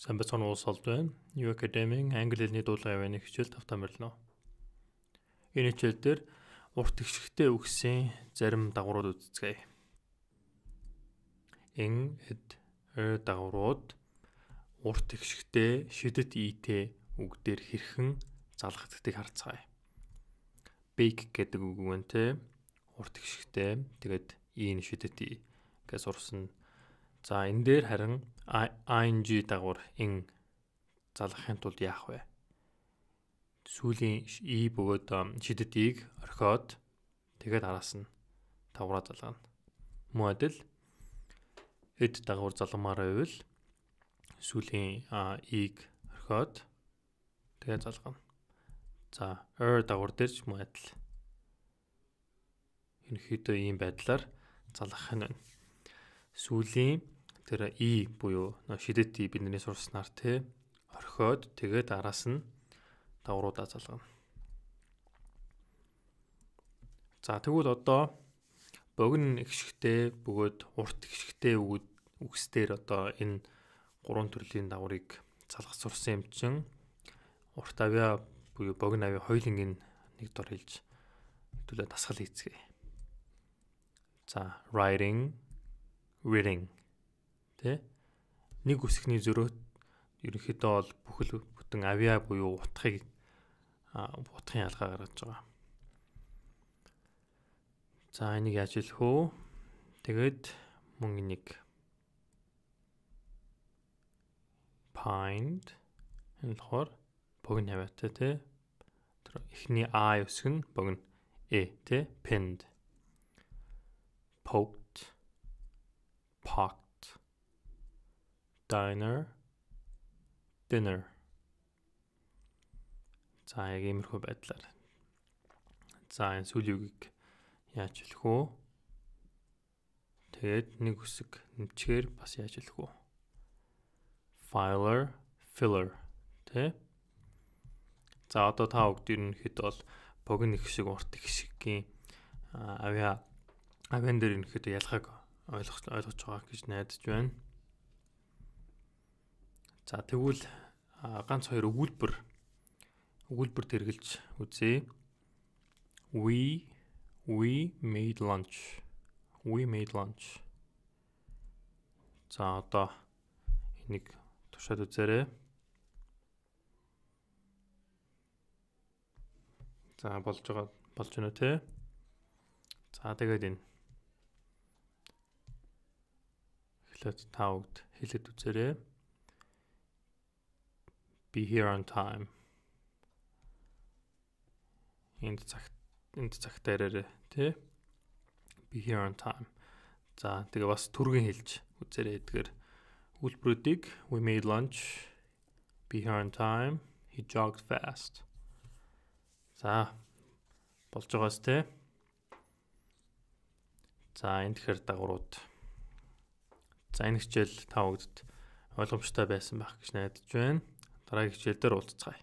Самбатсан улс олд байна. New Academy-ийн англи хэлний дуулгын явны хичээл тавтаа мөрлөнө. Энэ хичээл дээр урт ихшигтэй үгсийн зарим дагаврууд үздэцгээе. Ин эд э дагаврууд урт ихшигтэй шидэт ийтэй үгдээр хэрхэн залгагддгийг харцгаая. Bake гэдэг үг үүнтэй урт ихшигтэй тэгээд ийн шидэт ий гэж сурсан За энэ дээр харин ing дагуур ин залгахын тулд яах вэ? Сүүлийн и бөгөөд шидэт ийг орхиод тэгээд араас нь давраа залгана. Мөн адил эд дагуур залгамаар байвал сүүлийн ийг орхиод тэгээд залгана. За er дагуур дээрч мөн адил. Ерөнхийдөө ийм байдлаар залгах нь байна сүлийн тэр и e буюу шидэт и e бидний сурснаар те орхиод тэгээд араас нь давруудаа залгана. За тэгвэл одоо богино ихшигтэй бөгөөд урт ихшигтэй үгсдээр одоо энэ гурван төрлийн даврыг залгах сурсан юм чинь урт авиа буюу богино авиа хоёулын нэг дор хэлж хэдүүлээ дасгал хийцгээе. За riding reading тэ нэг үсгний зөрөөт ерөнхийдөө бол бүхэл бүтэн авиа буюу утгыг утгын ялгаа гаргаж байгаа. За энийг яаж хэлэх вэ? Тэгээд мөн энийг pind энэ болохоор богино хаваатай тий. Тэр эхний а үсэг нь богино э тий. pind poke parked diner dinner За яг иймэрхүү байдлаар. За энэ сүүлийн үгийг яаж хэлэх үү? Тэгээд нэг үсэг нэмчгээр бас яаж хэлэх үү? Filer, filler тэ. За одоо та бүгд ерөнхийд бол богино их шиг урт их шигийн авиа авиан дээр ерөнхийдөө ялгааг ойлгож ойлгож байгаа гэж найдаж байна. За тэгвэл ганц хоёр өгүүлбэр өгүүлбэр тэргэлж үзье. We we made lunch. We made lunch. За одоо энийг тушаад үзээрэй. За болж байгаа болж байна те. За тэгээд энэ эхлээд таугд хэлээд үзээрэй. Be here on time. Энд цаг энд цагтаа ирээрэй, тий? Be here on time. За тэгээ бас түргэн хэлж үзээрэй эдгээр үйлбэрүүдийг we made lunch be here on time he jogged fast. За болж байгаас тий. За энэ тэгэхээр дагаврууд За энэ хичээл та бүгдд ойлгомжтой байсан байх гэж найдаж байна. Дараагийн хичээл дээр уулзцаая.